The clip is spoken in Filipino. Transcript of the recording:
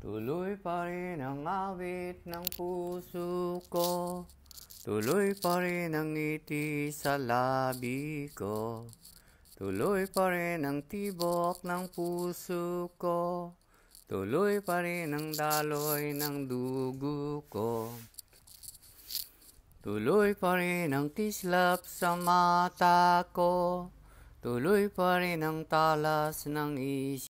Tuloy pa rin ang awit ng puso ko. Tuloy pa rin ang ngiti sa labi ko. Tuloy pa rin ang tibok ng puso ko. Tuloy pa rin ang daloy ng dugo ko. Tuloy pa rin ang tislap sa mata ko. Tuloy pa rin ang talas ng isip.